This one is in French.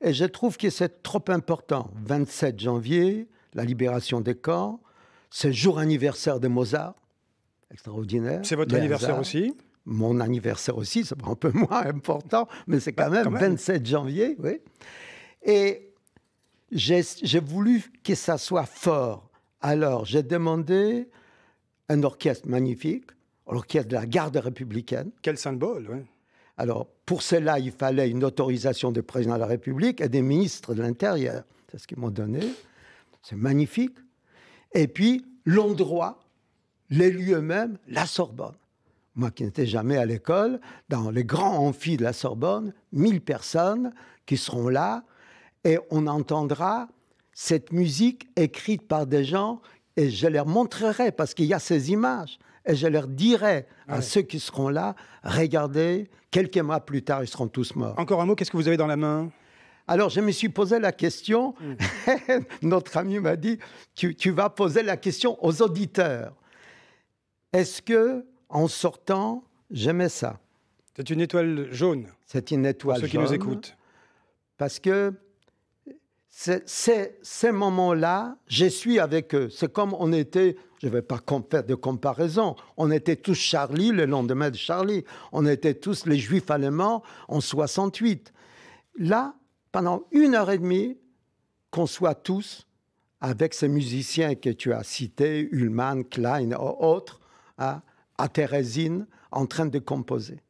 Et je trouve que c'est trop important. 27 janvier, la libération des camps, c'est jour anniversaire de Mozart, extraordinaire. C'est votre anniversaire aussi Mon anniversaire aussi, c'est un peu moins important, mais c'est quand, bah, même 27 janvier, oui. Et j'ai voulu que ça soit fort. Alors, j'ai demandé un orchestre magnifique, l'orchestre de la garde républicaine. Quel symbole, oui. Alors, pour cela, il fallait une autorisation du président de la République et des ministres de l'Intérieur. C'est ce qu'ils m'ont donné. C'est magnifique. Et puis, l'endroit, les lieux mêmes, la Sorbonne. Moi qui n'étais jamais à l'école, dans les grands amphis de la Sorbonne, 1000 personnes qui seront là et on entendra cette musique écrite par des gens et je leur montrerai, parce qu'il y a ces images, et je leur dirai à ceux qui seront là, regardez, quelques mois plus tard, ils seront tous morts. Encore un mot, qu'est-ce que vous avez dans la main alors je me suis posé la question, hmm. notre ami m'a dit, tu, vas poser la question aux auditeurs. Est-ce que, en sortant, j'aimais ça C'est une étoile jaune. C'est une étoile ceux qui nous écoutent. Parce que c'est ces moments-là, je suis avec eux. C'est comme on était, je ne vais pas faire de comparaison, on était tous Charlie le lendemain de Charlie. On était tous les Juifs allemands en 68. Là, pendant une heure et demie, qu'on soit tous avec ces musiciens que tu as cités, Ullmann, Klein, autres, hein, à Thérésine, en train de composer.